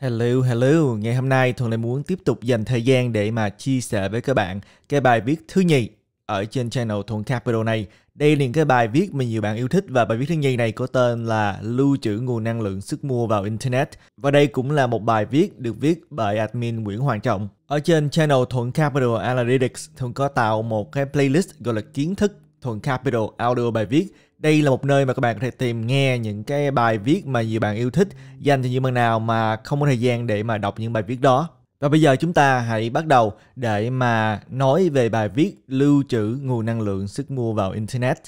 Hello, hello. Ngày hôm nay Thuận lại muốn tiếp tục dành thời gian để mà chia sẻ với các bạn cái bài viết thứ nhì ở trên channel Thuận Capital này. Đây là cái bài viết mà nhiều bạn yêu thích và bài viết thứ nhì này có tên là Lưu trữ nguồn năng lượng sức mua vào Internet. Và đây cũng là một bài viết được viết bởi admin Nguyễn Hoàng Trọng. Ở trên channel Thuận Capital Analytics, Thuận có tạo một cái playlist gọi là kiến thức Thuận Capital audio bài viết đây là một nơi mà các bạn có thể tìm nghe những cái bài viết mà nhiều bạn yêu thích dành cho những bạn nào mà không có thời gian để mà đọc những bài viết đó. Và bây giờ chúng ta hãy bắt đầu để mà nói về bài viết lưu trữ nguồn năng lượng sức mua vào Internet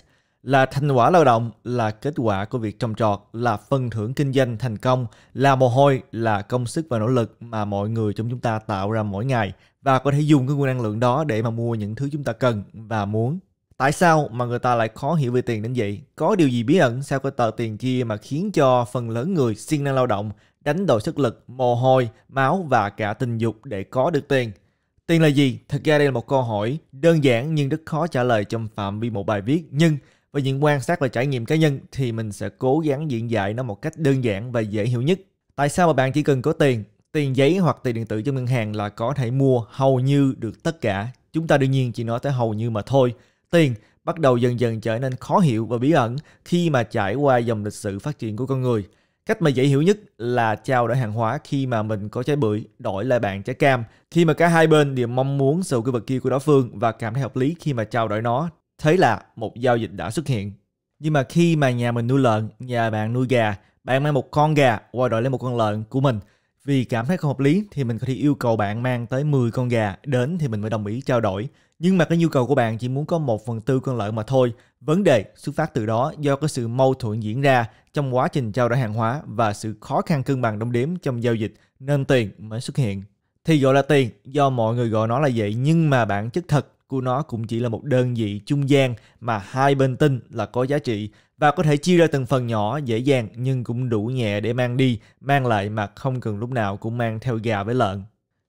là thành quả lao động, là kết quả của việc trồng trọt, là phần thưởng kinh doanh thành công, là mồ hôi, là công sức và nỗ lực mà mọi người trong chúng ta tạo ra mỗi ngày và có thể dùng cái nguồn năng lượng đó để mà mua những thứ chúng ta cần và muốn. Tại sao mà người ta lại khó hiểu về tiền đến vậy? Có điều gì bí ẩn sau cái tờ tiền kia mà khiến cho phần lớn người siêng năng lao động đánh đổi sức lực, mồ hôi, máu và cả tình dục để có được tiền? Tiền là gì? Thật ra đây là một câu hỏi đơn giản nhưng rất khó trả lời trong phạm vi một bài viết. Nhưng với những quan sát và trải nghiệm cá nhân thì mình sẽ cố gắng diễn giải nó một cách đơn giản và dễ hiểu nhất. Tại sao mà bạn chỉ cần có tiền, tiền giấy hoặc tiền điện tử trong ngân hàng là có thể mua hầu như được tất cả? Chúng ta đương nhiên chỉ nói tới hầu như mà thôi tiền bắt đầu dần dần trở nên khó hiểu và bí ẩn khi mà trải qua dòng lịch sử phát triển của con người. Cách mà dễ hiểu nhất là trao đổi hàng hóa khi mà mình có trái bưởi đổi lại bạn trái cam, khi mà cả hai bên đều mong muốn sự cái vật kia của đối phương và cảm thấy hợp lý khi mà trao đổi nó. Thế là một giao dịch đã xuất hiện. Nhưng mà khi mà nhà mình nuôi lợn, nhà bạn nuôi gà, bạn mang một con gà qua đổi lấy một con lợn của mình. Vì cảm thấy không hợp lý thì mình có thể yêu cầu bạn mang tới 10 con gà đến thì mình mới đồng ý trao đổi nhưng mà cái nhu cầu của bạn chỉ muốn có một phần tư con lợn mà thôi. Vấn đề xuất phát từ đó do cái sự mâu thuẫn diễn ra trong quá trình trao đổi hàng hóa và sự khó khăn cân bằng đong đếm trong giao dịch nên tiền mới xuất hiện. Thì gọi là tiền do mọi người gọi nó là vậy nhưng mà bản chất thật của nó cũng chỉ là một đơn vị trung gian mà hai bên tin là có giá trị và có thể chia ra từng phần nhỏ dễ dàng nhưng cũng đủ nhẹ để mang đi, mang lại mà không cần lúc nào cũng mang theo gà với lợn.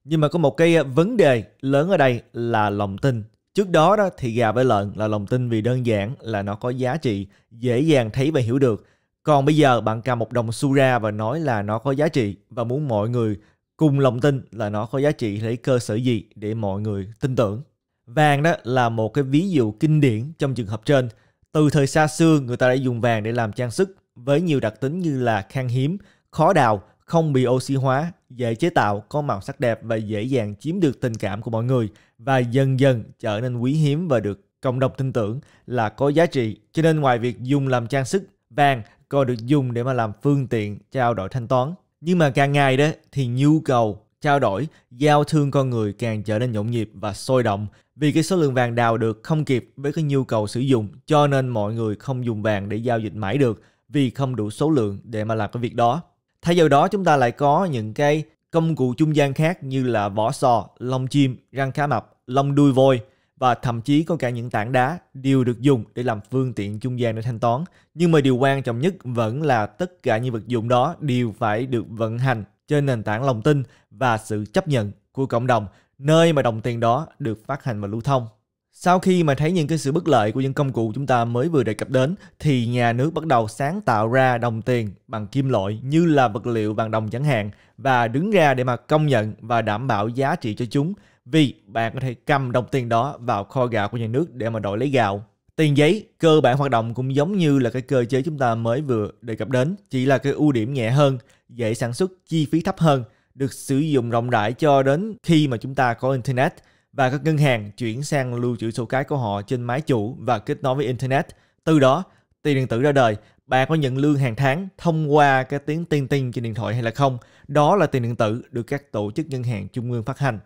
Nhưng mà có một cái ờ, vấn đề lớn ở đây là lòng tin. Trước đó đó thì gà với lợn là lòng tin vì đơn giản là nó có giá trị dễ dàng thấy và hiểu được. Còn bây giờ bạn cầm một đồng xu ra và nói là nó có giá trị và muốn mọi người cùng lòng tin là nó có giá trị lấy cơ sở gì để mọi người tin tưởng. Vàng đó là một cái ví dụ kinh điển trong trường hợp trên. Từ thời xa xưa người ta đã dùng vàng để làm trang sức với nhiều đặc tính như là khan hiếm, khó đào, không bị oxy hóa, dễ chế tạo, có màu sắc đẹp và dễ dàng chiếm được tình cảm của mọi người và dần dần trở nên quý hiếm và được cộng đồng tin tưởng là có giá trị. Cho nên ngoài việc dùng làm trang sức, vàng còn được dùng để mà làm phương tiện trao đổi thanh toán. Nhưng mà càng ngày đó thì nhu cầu trao đổi, giao thương con người càng trở nên nhộn nhịp và sôi động vì cái số lượng vàng đào được không kịp với cái nhu cầu sử dụng cho nên mọi người không dùng vàng để giao dịch mãi được vì không đủ số lượng để mà làm cái việc đó. Thay vào đó chúng ta lại có những cái công cụ trung gian khác như là vỏ sò, lông chim, răng cá mập, lông đuôi voi và thậm chí có cả những tảng đá đều được dùng để làm phương tiện trung gian để thanh toán. Nhưng mà điều quan trọng nhất vẫn là tất cả những vật dụng đó đều phải được vận hành trên nền tảng lòng tin và sự chấp nhận của cộng đồng, nơi mà đồng tiền đó được phát hành và lưu thông. Sau khi mà thấy những cái sự bất lợi của những công cụ chúng ta mới vừa đề cập đến thì nhà nước bắt đầu sáng tạo ra đồng tiền bằng kim loại như là vật liệu vàng đồng chẳng hạn và đứng ra để mà công nhận và đảm bảo giá trị cho chúng vì bạn có thể cầm đồng tiền đó vào kho gạo của nhà nước để mà đổi lấy gạo. Tiền giấy cơ bản hoạt động cũng giống như là cái cơ chế chúng ta mới vừa đề cập đến, chỉ là cái ưu điểm nhẹ hơn, dễ sản xuất, chi phí thấp hơn, được sử dụng rộng rãi cho đến khi mà chúng ta có internet – và các ngân hàng chuyển sang lưu trữ số cái của họ trên máy chủ và kết nối với Internet. Từ đó, tiền điện tử ra đời, bạn có nhận lương hàng tháng thông qua cái tiếng tin tin trên điện thoại hay là không? Đó là tiền điện tử được các tổ chức ngân hàng trung ương phát hành.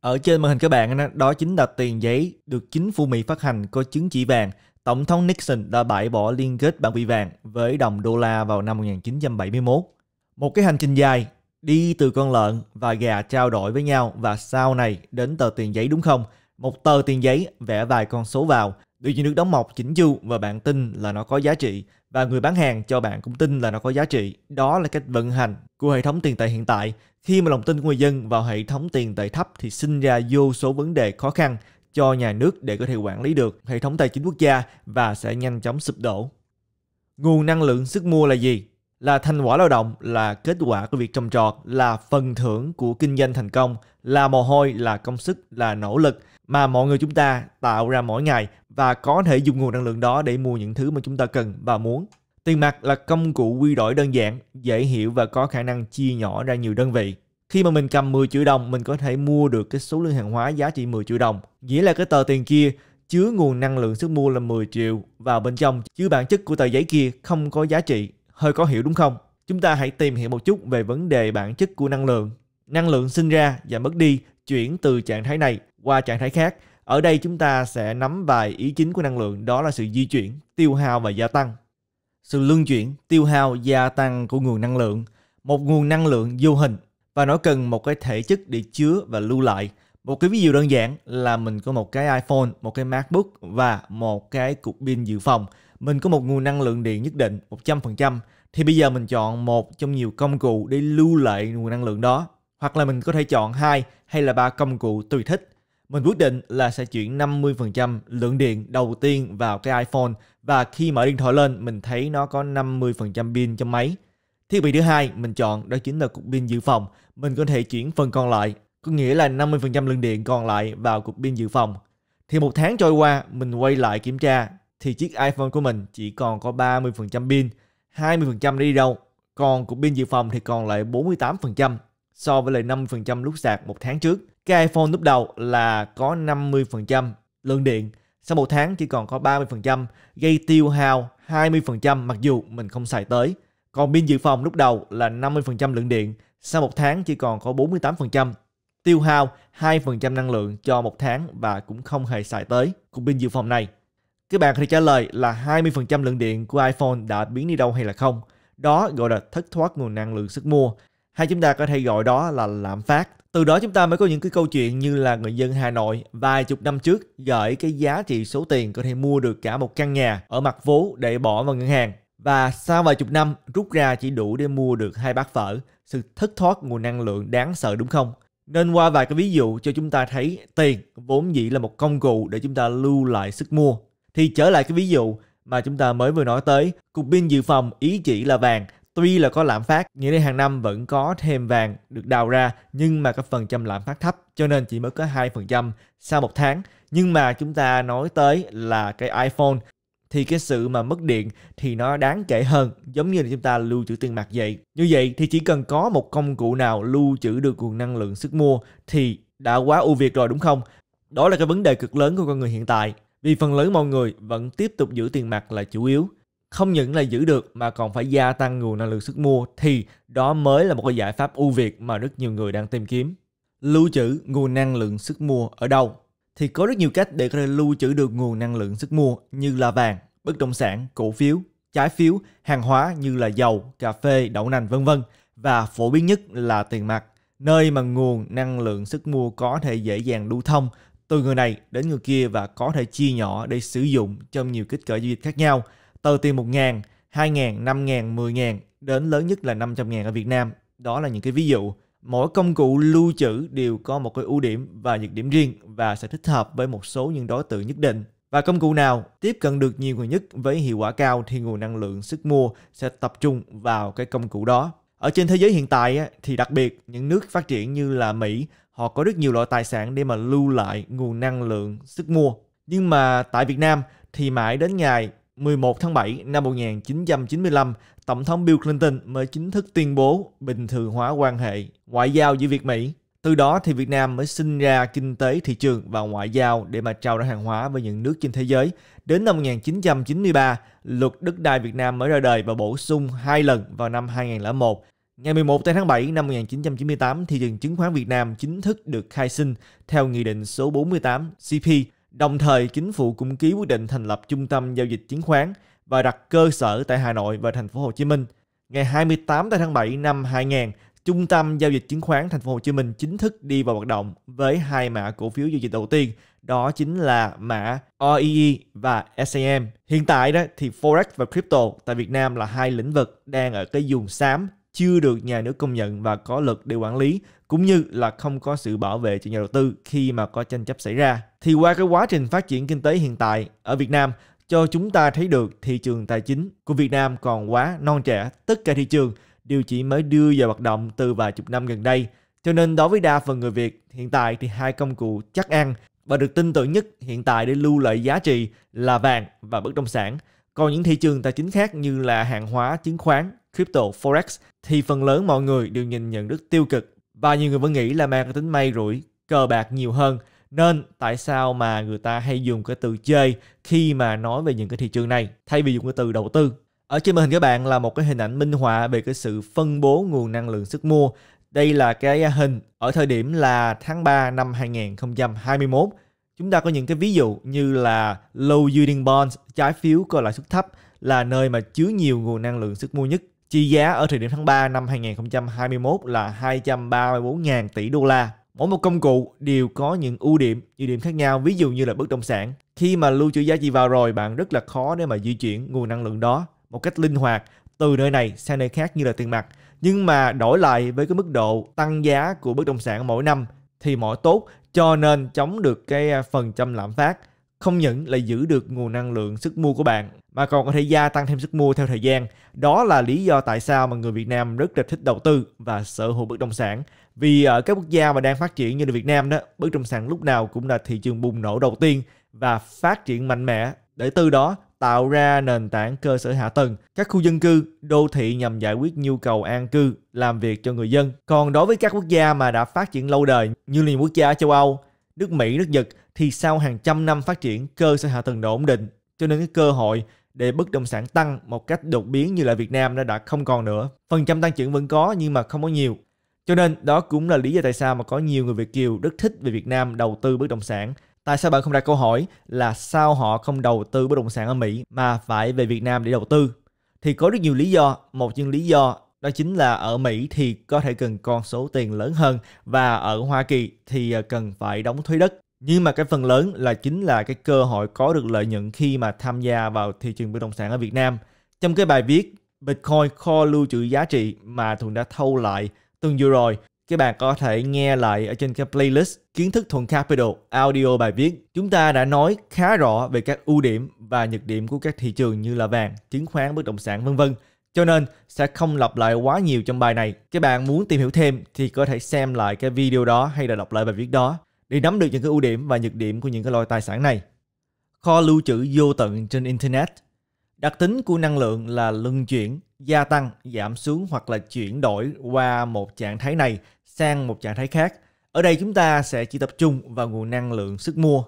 Ở trên màn hình các bạn, đó chính là tiền giấy được chính phủ Mỹ phát hành có chứng chỉ vàng. Tổng thống Nixon đã bãi bỏ liên kết bản vị vàng với đồng đô la vào năm 1971. Một cái hành trình dài đi từ con lợn và gà trao đổi với nhau và sau này đến tờ tiền giấy đúng không? Một tờ tiền giấy vẽ vài con số vào, được như nước đóng mọc chỉnh chu và bạn tin là nó có giá trị và người bán hàng cho bạn cũng tin là nó có giá trị. Đó là cách vận hành của hệ thống tiền tệ hiện tại. Khi mà lòng tin của người dân vào hệ thống tiền tệ thấp thì sinh ra vô số vấn đề khó khăn cho nhà nước để có thể quản lý được hệ thống tài chính quốc gia và sẽ nhanh chóng sụp đổ. Nguồn năng lượng sức mua là gì? là thành quả lao động là kết quả của việc trồng trọt là phần thưởng của kinh doanh thành công là mồ hôi là công sức là nỗ lực mà mọi người chúng ta tạo ra mỗi ngày và có thể dùng nguồn năng lượng đó để mua những thứ mà chúng ta cần và muốn tiền mặt là công cụ quy đổi đơn giản dễ hiểu và có khả năng chia nhỏ ra nhiều đơn vị khi mà mình cầm 10 triệu đồng mình có thể mua được cái số lượng hàng hóa giá trị 10 triệu đồng nghĩa là cái tờ tiền kia chứa nguồn năng lượng sức mua là 10 triệu vào bên trong chứ bản chất của tờ giấy kia không có giá trị hơi có hiểu đúng không? Chúng ta hãy tìm hiểu một chút về vấn đề bản chất của năng lượng. Năng lượng sinh ra và mất đi chuyển từ trạng thái này qua trạng thái khác. Ở đây chúng ta sẽ nắm vài ý chính của năng lượng đó là sự di chuyển, tiêu hao và gia tăng. Sự luân chuyển, tiêu hao, gia tăng của nguồn năng lượng, một nguồn năng lượng vô hình và nó cần một cái thể chất để chứa và lưu lại. Một cái ví dụ đơn giản là mình có một cái iPhone, một cái MacBook và một cái cục pin dự phòng mình có một nguồn năng lượng điện nhất định 100% thì bây giờ mình chọn một trong nhiều công cụ để lưu lại nguồn năng lượng đó hoặc là mình có thể chọn hai hay là ba công cụ tùy thích. Mình quyết định là sẽ chuyển 50% lượng điện đầu tiên vào cái iPhone và khi mở điện thoại lên mình thấy nó có 50% pin trong máy. Thiết bị thứ hai mình chọn đó chính là cục pin dự phòng. Mình có thể chuyển phần còn lại, có nghĩa là 50% lượng điện còn lại vào cục pin dự phòng. Thì một tháng trôi qua, mình quay lại kiểm tra thì chiếc iPhone của mình chỉ còn có 30% pin, 20% đi đâu. Còn cục pin dự phòng thì còn lại 48% so với lại 50% lúc sạc một tháng trước. Cái iPhone lúc đầu là có 50% lượng điện, sau một tháng chỉ còn có 30%, gây tiêu hao 20% mặc dù mình không xài tới. Còn pin dự phòng lúc đầu là 50% lượng điện, sau một tháng chỉ còn có 48%, tiêu hao 2% năng lượng cho một tháng và cũng không hề xài tới cục pin dự phòng này các bạn có thể trả lời là 20% lượng điện của iPhone đã biến đi đâu hay là không. Đó gọi là thất thoát nguồn năng lượng sức mua, hay chúng ta có thể gọi đó là lạm phát. Từ đó chúng ta mới có những cái câu chuyện như là người dân Hà Nội vài chục năm trước gửi cái giá trị số tiền có thể mua được cả một căn nhà ở mặt phố để bỏ vào ngân hàng. Và sau vài chục năm rút ra chỉ đủ để mua được hai bát phở, sự thất thoát nguồn năng lượng đáng sợ đúng không? Nên qua vài cái ví dụ cho chúng ta thấy tiền vốn dĩ là một công cụ để chúng ta lưu lại sức mua thì trở lại cái ví dụ mà chúng ta mới vừa nói tới, cục pin dự phòng ý chỉ là vàng, tuy là có lạm phát, nghĩa là hàng năm vẫn có thêm vàng được đào ra, nhưng mà cái phần trăm lạm phát thấp, cho nên chỉ mới có 2% sau một tháng. Nhưng mà chúng ta nói tới là cái iPhone, thì cái sự mà mất điện thì nó đáng kể hơn giống như là chúng ta lưu trữ tiền mặt vậy như vậy thì chỉ cần có một công cụ nào lưu trữ được nguồn năng lượng sức mua thì đã quá ưu việt rồi đúng không đó là cái vấn đề cực lớn của con người hiện tại vì phần lớn mọi người vẫn tiếp tục giữ tiền mặt là chủ yếu. Không những là giữ được mà còn phải gia tăng nguồn năng lượng sức mua thì đó mới là một cái giải pháp ưu việt mà rất nhiều người đang tìm kiếm. Lưu trữ nguồn năng lượng sức mua ở đâu? Thì có rất nhiều cách để có thể lưu trữ được nguồn năng lượng sức mua như là vàng, bất động sản, cổ phiếu, trái phiếu, hàng hóa như là dầu, cà phê, đậu nành vân vân và phổ biến nhất là tiền mặt, nơi mà nguồn năng lượng sức mua có thể dễ dàng lưu thông từ người này đến người kia và có thể chia nhỏ để sử dụng trong nhiều kích cỡ giao dịch khác nhau, từ tiền 1.000, 2.000, 5.000, 10.000 đến lớn nhất là 500.000 ở Việt Nam. Đó là những cái ví dụ. Mỗi công cụ lưu trữ đều có một cái ưu điểm và nhược điểm riêng và sẽ thích hợp với một số những đối tượng nhất định. Và công cụ nào tiếp cận được nhiều người nhất với hiệu quả cao thì nguồn năng lượng sức mua sẽ tập trung vào cái công cụ đó. Ở trên thế giới hiện tại thì đặc biệt những nước phát triển như là Mỹ họ có rất nhiều loại tài sản để mà lưu lại nguồn năng lượng sức mua. Nhưng mà tại Việt Nam thì mãi đến ngày 11 tháng 7 năm 1995, Tổng thống Bill Clinton mới chính thức tuyên bố bình thường hóa quan hệ ngoại giao giữa Việt Mỹ. Từ đó thì Việt Nam mới sinh ra kinh tế thị trường và ngoại giao để mà trao đổi hàng hóa với những nước trên thế giới. Đến năm 1993, luật đất đai Việt Nam mới ra đời và bổ sung hai lần vào năm 2001 Ngày 11 tháng 7 năm 1998, thị trường chứng khoán Việt Nam chính thức được khai sinh theo Nghị định số 48 CP. Đồng thời, chính phủ cũng ký quyết định thành lập Trung tâm Giao dịch Chứng khoán và đặt cơ sở tại Hà Nội và thành phố Hồ Chí Minh. Ngày 28 tháng 7 năm 2000, Trung tâm Giao dịch Chứng khoán Thành phố Hồ Chí Minh chính thức đi vào hoạt động với hai mã cổ phiếu giao dịch đầu tiên, đó chính là mã OEE và SAM. Hiện tại đó thì Forex và Crypto tại Việt Nam là hai lĩnh vực đang ở cái vùng xám chưa được nhà nước công nhận và có luật để quản lý cũng như là không có sự bảo vệ cho nhà đầu tư khi mà có tranh chấp xảy ra. Thì qua cái quá trình phát triển kinh tế hiện tại ở Việt Nam cho chúng ta thấy được thị trường tài chính của Việt Nam còn quá non trẻ, tất cả thị trường đều chỉ mới đưa vào hoạt động từ vài chục năm gần đây. Cho nên đối với đa phần người Việt, hiện tại thì hai công cụ chắc ăn và được tin tưởng nhất hiện tại để lưu lợi giá trị là vàng và bất động sản. Còn những thị trường tài chính khác như là hàng hóa, chứng khoán crypto forex thì phần lớn mọi người đều nhìn nhận rất tiêu cực và nhiều người vẫn nghĩ là mang tính may rủi cờ bạc nhiều hơn nên tại sao mà người ta hay dùng cái từ chơi khi mà nói về những cái thị trường này thay vì dùng cái từ đầu tư ở trên màn hình các bạn là một cái hình ảnh minh họa về cái sự phân bố nguồn năng lượng sức mua đây là cái hình ở thời điểm là tháng 3 năm 2021 chúng ta có những cái ví dụ như là low yielding bonds trái phiếu có lãi suất thấp là nơi mà chứa nhiều nguồn năng lượng sức mua nhất chi giá ở thời điểm tháng 3 năm 2021 là 234.000 tỷ đô la. Mỗi một công cụ đều có những ưu điểm, ưu điểm khác nhau, ví dụ như là bất động sản. Khi mà lưu trữ giá trị vào rồi, bạn rất là khó để mà di chuyển nguồn năng lượng đó một cách linh hoạt từ nơi này sang nơi khác như là tiền mặt. Nhưng mà đổi lại với cái mức độ tăng giá của bất động sản mỗi năm thì mọi tốt cho nên chống được cái à, phần trăm lạm phát không những là giữ được nguồn năng lượng sức mua của bạn mà còn có thể gia tăng thêm sức mua theo thời gian. Đó là lý do tại sao mà người Việt Nam rất là thích đầu tư và sở hữu bất động sản. Vì ở ờ, các quốc gia mà đang phát triển như là Việt Nam đó, bất động sản lúc nào cũng là thị trường bùng nổ đầu tiên và phát triển mạnh mẽ để từ đó tạo ra nền tảng cơ sở hạ tầng, các khu dân cư, đô thị nhằm giải quyết nhu cầu an cư, làm việc cho người dân. Còn đối với các quốc gia mà đã phát triển lâu đời như là những quốc gia châu Âu nước Mỹ, nước Nhật thì sau hàng trăm năm phát triển cơ sở hạ tầng đã ổn định, cho nên cái cơ hội để bất động sản tăng một cách đột biến như là Việt Nam nó đã không còn nữa. Phần trăm tăng trưởng vẫn có nhưng mà không có nhiều. Cho nên đó cũng là lý do tại sao mà có nhiều người Việt kiều rất thích về Việt Nam đầu tư bất động sản. Tại sao bạn không đặt câu hỏi là sao họ không đầu tư bất động sản ở Mỹ mà phải về Việt Nam để đầu tư? Thì có rất nhiều lý do. Một trong lý do đó chính là ở Mỹ thì có thể cần con số tiền lớn hơn và ở Hoa Kỳ thì à, cần phải đóng thuế đất. Nhưng mà cái phần lớn là chính là cái cơ hội có được lợi nhuận khi mà tham gia vào thị trường bất động sản ở Việt Nam. Trong cái bài viết Bitcoin kho lưu trữ giá trị mà Thuận đã thâu lại tuần vừa rồi, các bạn có thể nghe lại ở trên cái playlist Kiến thức Thuận Capital audio bài viết. Chúng ta đã nói khá rõ về các ưu điểm và nhược điểm của các thị trường như là vàng, chứng khoán, bất động sản vân vân. Cho nên sẽ không lặp lại quá nhiều trong bài này. Các bạn muốn tìm hiểu thêm thì có thể xem lại cái video đó hay là đọc lại bài viết đó để nắm được những cái ưu điểm và nhược điểm của những cái loại tài sản này. Kho lưu trữ vô tận trên Internet Đặc tính của năng lượng là luân chuyển, gia tăng, giảm xuống hoặc là chuyển đổi qua một trạng thái này sang một trạng thái khác. Ở đây chúng ta sẽ chỉ tập trung vào nguồn năng lượng sức mua.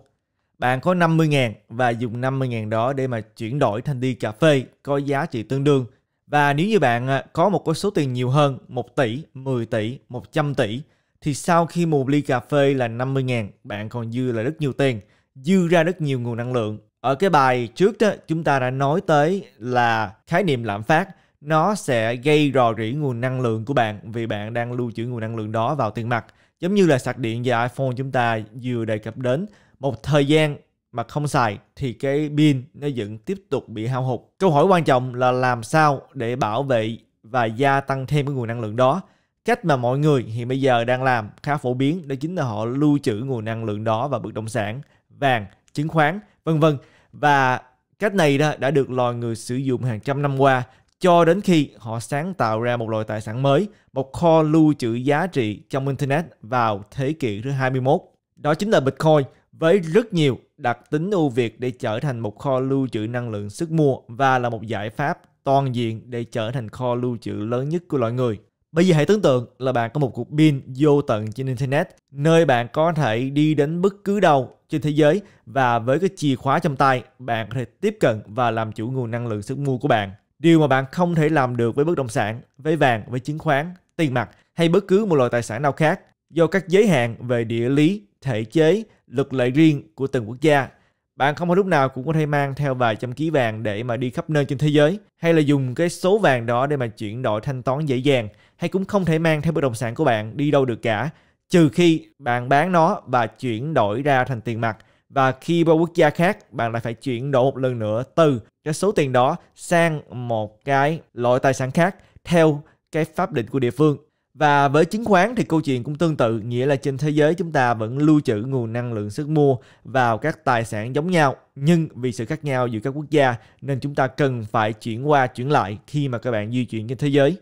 Bạn có 50.000 và dùng 50.000 đó để mà chuyển đổi thành đi cà phê có giá trị tương đương – và nếu như bạn à, có một số tiền nhiều hơn 1 tỷ, 10 tỷ, 100 tỷ thì sau khi mua ly cà phê là 50 ngàn, bạn còn dư là rất nhiều tiền, dư ra rất nhiều nguồn năng lượng. Ở cái bài trước đó, chúng ta đã nói tới là khái niệm lạm phát nó sẽ gây rò rỉ nguồn năng lượng của bạn vì bạn đang lưu trữ nguồn năng lượng đó vào tiền mặt. Giống như là sạc điện và iPhone chúng ta vừa đề cập đến, một thời gian mà không xài thì cái pin nó vẫn tiếp tục bị hao hụt. Câu hỏi quan trọng là làm sao để bảo vệ và gia tăng thêm cái nguồn năng lượng đó. Cách mà mọi người hiện bây giờ đang làm khá phổ biến đó chính là họ lưu trữ nguồn năng lượng đó vào bất động sản, vàng, chứng khoán, vân vân. Và cách này đó đã được loài người sử dụng hàng trăm năm qua cho đến khi họ sáng tạo ra một loại tài sản mới, một kho lưu trữ giá trị trong Internet vào thế kỷ thứ 21. Đó chính là Bitcoin – với rất nhiều đặc tính ưu việt để trở thành một kho lưu trữ năng lượng sức mua và là một giải pháp toàn diện để trở thành kho lưu trữ lớn nhất của loài người. Bây giờ hãy tưởng tượng là bạn có một cuộc pin vô tận trên Internet, nơi bạn có thể đi đến bất cứ đâu trên thế giới và với cái chìa khóa trong tay, bạn có thể tiếp cận và làm chủ nguồn năng lượng sức mua của bạn. Điều mà bạn không thể làm được với bất động sản, với vàng, với chứng khoán, tiền mặt hay bất cứ một loại tài sản nào khác do các giới hạn về địa lý, thể chế luật lệ riêng của từng quốc gia. Bạn không phải lúc nào cũng có thể mang theo vài trăm ký vàng để mà đi khắp nơi trên thế giới hay là dùng cái số vàng đó để mà chuyển đổi thanh toán dễ dàng hay cũng không thể mang theo bất động sản của bạn đi đâu được cả trừ khi bạn bán nó và chuyển đổi ra thành tiền mặt và khi vào quốc gia khác bạn lại phải chuyển đổi một lần nữa từ cái số tiền đó sang một cái loại tài sản khác theo cái pháp định của địa phương và với chứng khoán thì câu chuyện cũng tương tự, nghĩa là trên thế giới chúng ta vẫn lưu trữ nguồn năng lượng sức mua vào các tài sản giống nhau, nhưng vì sự khác nhau giữa các quốc gia nên chúng ta cần phải chuyển qua chuyển lại khi mà các bạn di chuyển trên thế giới.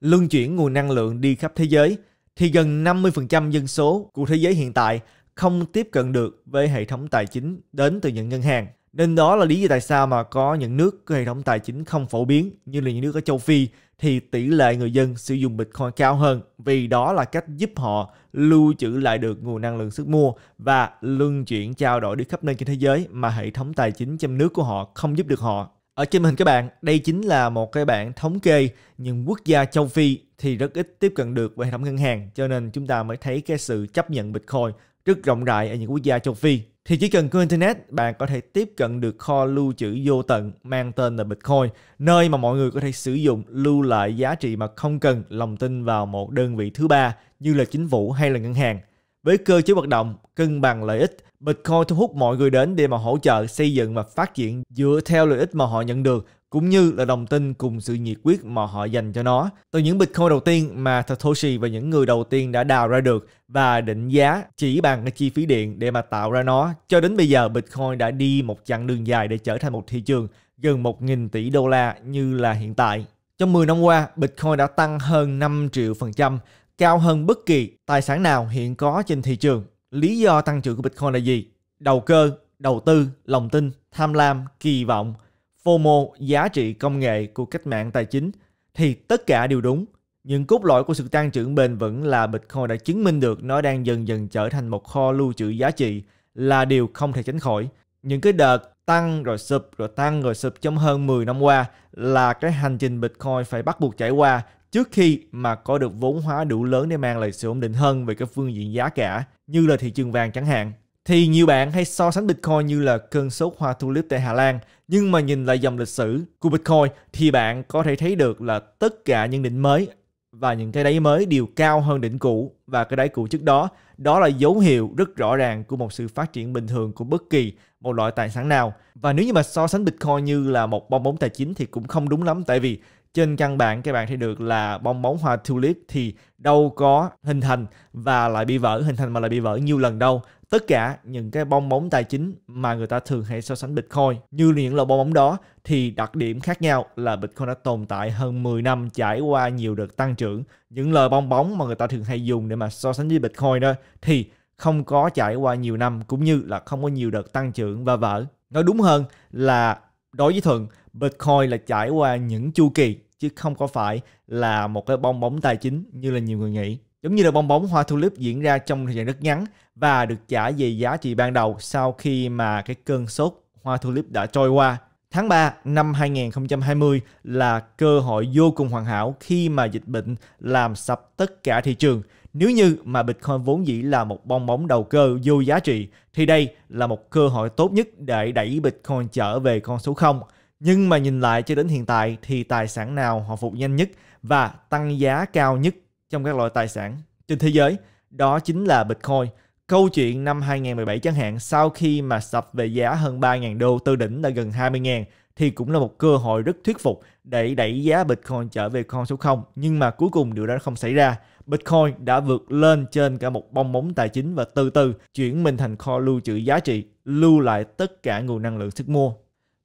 Luân chuyển nguồn năng lượng đi khắp thế giới thì gần 50% dân số của thế giới hiện tại không tiếp cận được với hệ thống tài chính đến từ những ngân hàng. Nên đó là lý do tại sao mà có những nước có hệ thống tài chính không phổ biến như là những nước ở châu Phi thì tỷ lệ người dân sử dụng Bitcoin cao hơn vì đó là cách giúp họ lưu trữ lại được nguồn năng lượng sức mua và luân chuyển trao đổi đi khắp nơi trên thế giới mà hệ thống tài chính trong nước của họ không giúp được họ. Ở trên màn hình các bạn, đây chính là một cái bảng thống kê những quốc gia châu Phi thì rất ít tiếp cận được với hệ thống ngân hàng cho nên chúng ta mới thấy cái sự chấp nhận Bitcoin rất rộng rãi ở những quốc gia châu Phi thì chỉ cần có internet bạn có thể tiếp cận được kho lưu trữ vô tận mang tên là Bitcoin, nơi mà mọi người có thể sử dụng lưu lại giá trị mà không cần lòng tin vào một đơn vị thứ ba như là chính phủ hay là ngân hàng. Với cơ chế hoạt động cân bằng lợi ích, Bitcoin thu hút mọi người đến để mà hỗ trợ xây dựng và phát triển dựa theo lợi ích mà họ nhận được cũng như là đồng tin cùng sự nhiệt quyết mà họ dành cho nó. Từ những Bitcoin đầu tiên mà Satoshi và những người đầu tiên đã đào ra được và định giá chỉ bằng cái chi phí điện để mà tạo ra nó, cho đến bây giờ Bitcoin đã đi một chặng đường dài để trở thành một thị trường gần 1.000 tỷ đô la như là hiện tại. Trong 10 năm qua, Bitcoin đã tăng hơn 5 triệu phần trăm, cao hơn bất kỳ tài sản nào hiện có trên thị trường. Lý do tăng trưởng của Bitcoin là gì? Đầu cơ, đầu tư, lòng tin, tham lam, kỳ vọng – FOMO, giá trị công nghệ của cách mạng tài chính thì tất cả đều đúng. Những cốt lõi của sự tăng trưởng bền vững là Bitcoin đã chứng minh được nó đang dần dần trở thành một kho lưu trữ giá trị là điều không thể tránh khỏi. Những cái đợt tăng rồi sụp rồi tăng rồi sụp trong hơn 10 năm qua là cái hành trình Bitcoin phải bắt buộc trải qua trước khi mà có được vốn hóa đủ lớn để mang lại sự ổn định hơn về các phương diện giá cả như là thị trường vàng chẳng hạn thì nhiều bạn hay so sánh Bitcoin như là cơn sốt hoa tulip tại Hà Lan. Nhưng mà nhìn lại dòng lịch sử của Bitcoin thì bạn có thể thấy được là tất cả những đỉnh mới và những cái đáy mới đều cao hơn đỉnh cũ và cái đáy cũ trước đó. Đó là dấu hiệu rất rõ ràng của một sự phát triển bình thường của bất kỳ một loại tài sản nào. Và nếu như mà so sánh Bitcoin như là một bong bóng tài chính thì cũng không đúng lắm tại vì trên căn bản các bạn thấy được là bong bóng hoa tulip thì đâu có hình thành và lại bị vỡ hình thành mà lại bị vỡ nhiều lần đâu tất cả những cái bong bóng tài chính mà người ta thường hay so sánh Bitcoin như những loại bong bóng đó thì đặc điểm khác nhau là Bitcoin đã tồn tại hơn 10 năm trải qua nhiều đợt tăng trưởng. Những lời bong bóng mà người ta thường hay dùng để mà so sánh với Bitcoin đó thì không có trải qua nhiều năm cũng như là không có nhiều đợt tăng trưởng và vỡ. Nói đúng hơn là đối với Thuận, Bitcoin là trải qua những chu kỳ chứ không có phải là một cái bong bóng tài chính như là nhiều người nghĩ. Giống như là bong bóng hoa tulip diễn ra trong thời gian rất ngắn và được trả về giá trị ban đầu sau khi mà cái cơn sốt hoa tulip đã trôi qua. Tháng 3 năm 2020 là cơ hội vô cùng hoàn hảo khi mà dịch bệnh làm sập tất cả thị trường. Nếu như mà Bitcoin vốn dĩ là một bong bóng đầu cơ vô giá trị thì đây là một cơ hội tốt nhất để đẩy Bitcoin trở về con số 0. Nhưng mà nhìn lại cho đến hiện tại thì tài sản nào hồi phục nhanh nhất và tăng giá cao nhất trong các loại tài sản trên thế giới, đó chính là Bitcoin. Câu chuyện năm 2017 chẳng hạn, sau khi mà sập về giá hơn 3.000 đô từ đỉnh là gần 20.000 thì cũng là một cơ hội rất thuyết phục để đẩy giá Bitcoin trở về con số 0. Nhưng mà cuối cùng điều đó không xảy ra. Bitcoin đã vượt lên trên cả một bong bóng tài chính và từ từ chuyển mình thành kho lưu trữ giá trị, lưu lại tất cả nguồn năng lượng sức mua.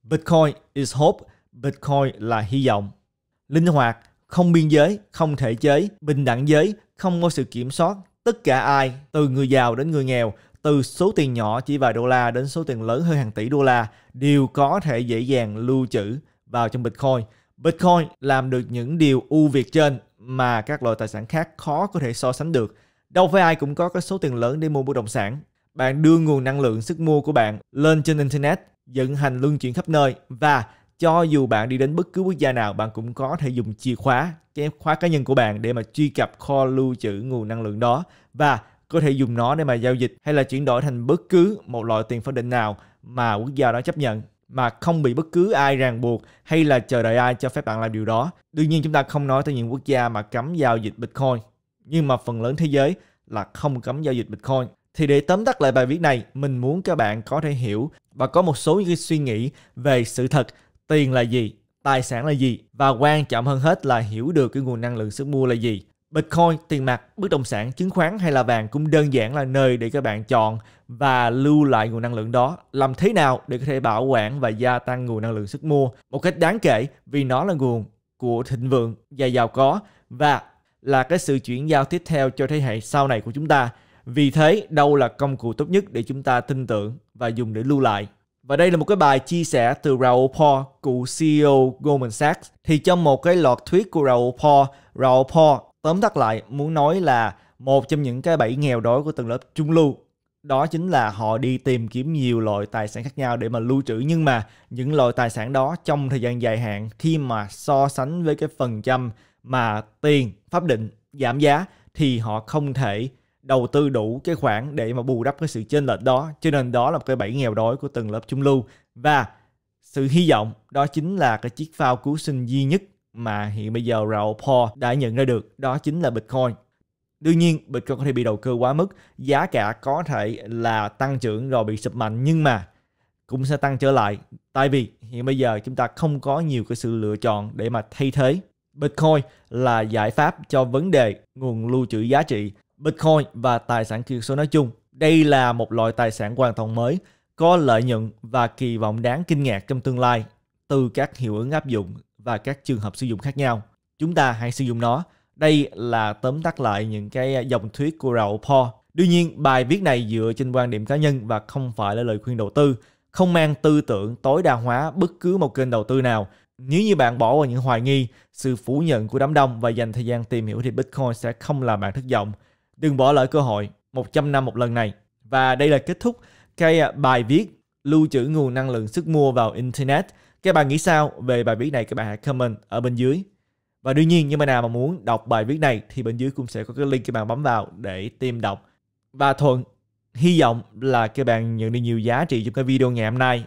Bitcoin is hope, Bitcoin là hy vọng. Linh hoạt, không biên giới, không thể chế, bình đẳng giới, không có sự kiểm soát. Tất cả ai, từ người giàu đến người nghèo, từ số tiền nhỏ chỉ vài đô la đến số tiền lớn hơn hàng tỷ đô la đều có thể dễ dàng lưu trữ vào trong Bitcoin. Bitcoin làm được những điều ưu việt trên mà các loại tài sản khác khó có thể so sánh được. Đâu phải ai cũng có cái số tiền lớn để mua bất động sản. Bạn đưa nguồn năng lượng sức mua của bạn lên trên Internet, vận hành luân chuyển khắp nơi và cho dù bạn đi đến bất cứ quốc gia nào bạn cũng có thể dùng chìa khóa cái khóa cá nhân của bạn để mà truy cập kho lưu trữ nguồn năng lượng đó và có thể dùng nó để mà giao dịch hay là chuyển đổi thành bất cứ một loại tiền pháp định nào mà quốc gia đó chấp nhận mà không bị bất cứ ai ràng buộc hay là chờ đợi ai cho phép bạn làm điều đó. Đương nhiên chúng ta không nói tới những quốc gia mà cấm giao dịch Bitcoin, nhưng mà phần lớn thế giới là không cấm giao dịch Bitcoin. Thì để tóm tắt lại bài viết này, mình muốn các bạn có thể hiểu và có một số những suy nghĩ về sự thật tiền là gì tài sản là gì và quan trọng hơn hết là hiểu được cái nguồn năng lượng sức mua là gì Bitcoin, tiền mặt, bất động sản, chứng khoán hay là vàng cũng đơn giản là nơi để các bạn chọn và lưu lại nguồn năng lượng đó. Làm thế nào để có thể bảo quản và gia tăng nguồn năng lượng sức mua một cách đáng kể vì nó là nguồn của thịnh vượng và giàu có và là cái sự chuyển giao tiếp theo cho thế hệ sau này của chúng ta. Vì thế, đâu là công cụ tốt nhất để chúng ta tin tưởng và dùng để lưu lại và đây là một cái bài chia sẻ từ Raoul Paul, cựu CEO Goldman Sachs. Thì trong một cái loạt thuyết của Raoul Paul, Raoul Paul tóm tắt lại muốn nói là một trong những cái bẫy nghèo đói của tầng lớp trung lưu đó chính là họ đi tìm kiếm nhiều loại tài sản khác nhau để mà lưu trữ nhưng mà những loại tài sản đó trong thời gian dài hạn khi mà so sánh với cái phần trăm mà tiền pháp định giảm giá thì họ không thể đầu tư đủ cái khoản để mà bù đắp cái sự chênh lệch đó cho nên đó là một cái bẫy nghèo đói của từng lớp trung lưu và sự hy vọng đó chính là cái chiếc phao cứu sinh duy nhất mà hiện bây giờ Rao Paul đã nhận ra được đó chính là Bitcoin. Đương nhiên, Bitcoin có thể bị đầu cơ quá mức, giá cả có thể là tăng trưởng rồi bị sụp mạnh nhưng mà cũng sẽ tăng trở lại tại vì hiện bây giờ chúng ta không có nhiều cái sự lựa chọn để mà thay thế Bitcoin là giải pháp cho vấn đề nguồn lưu trữ giá trị Bitcoin và tài sản kỹ thuật số nói chung. Đây là một loại tài sản hoàn toàn mới, có lợi nhuận và kỳ vọng đáng kinh ngạc trong tương lai từ các hiệu ứng áp dụng và các trường hợp sử dụng khác nhau. Chúng ta hãy sử dụng nó. Đây là tóm tắt lại những cái dòng thuyết của Raoul Paul. Tuy nhiên, bài viết này dựa trên quan điểm cá nhân và không phải là lời khuyên đầu tư, không mang tư tưởng tối đa hóa bất cứ một kênh đầu tư nào. Nếu như bạn bỏ qua những hoài nghi, sự phủ nhận của đám đông và dành thời gian tìm hiểu thì Bitcoin sẽ không làm bạn thất vọng. Đừng bỏ lỡ cơ hội 100 năm một lần này. Và đây là kết thúc cái à, bài viết lưu trữ nguồn năng lượng sức mua vào Internet. Các bạn nghĩ sao về bài viết này các bạn hãy comment ở bên dưới. Và đương nhiên như bạn nào mà muốn đọc bài viết này thì bên dưới cũng sẽ có cái link các bạn bấm vào để tìm đọc. Và Thuận hy vọng là các bạn nhận được nhiều giá trị trong cái video ngày hôm nay.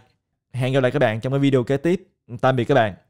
Hẹn gặp lại các bạn trong cái video kế tiếp. Tạm biệt các bạn.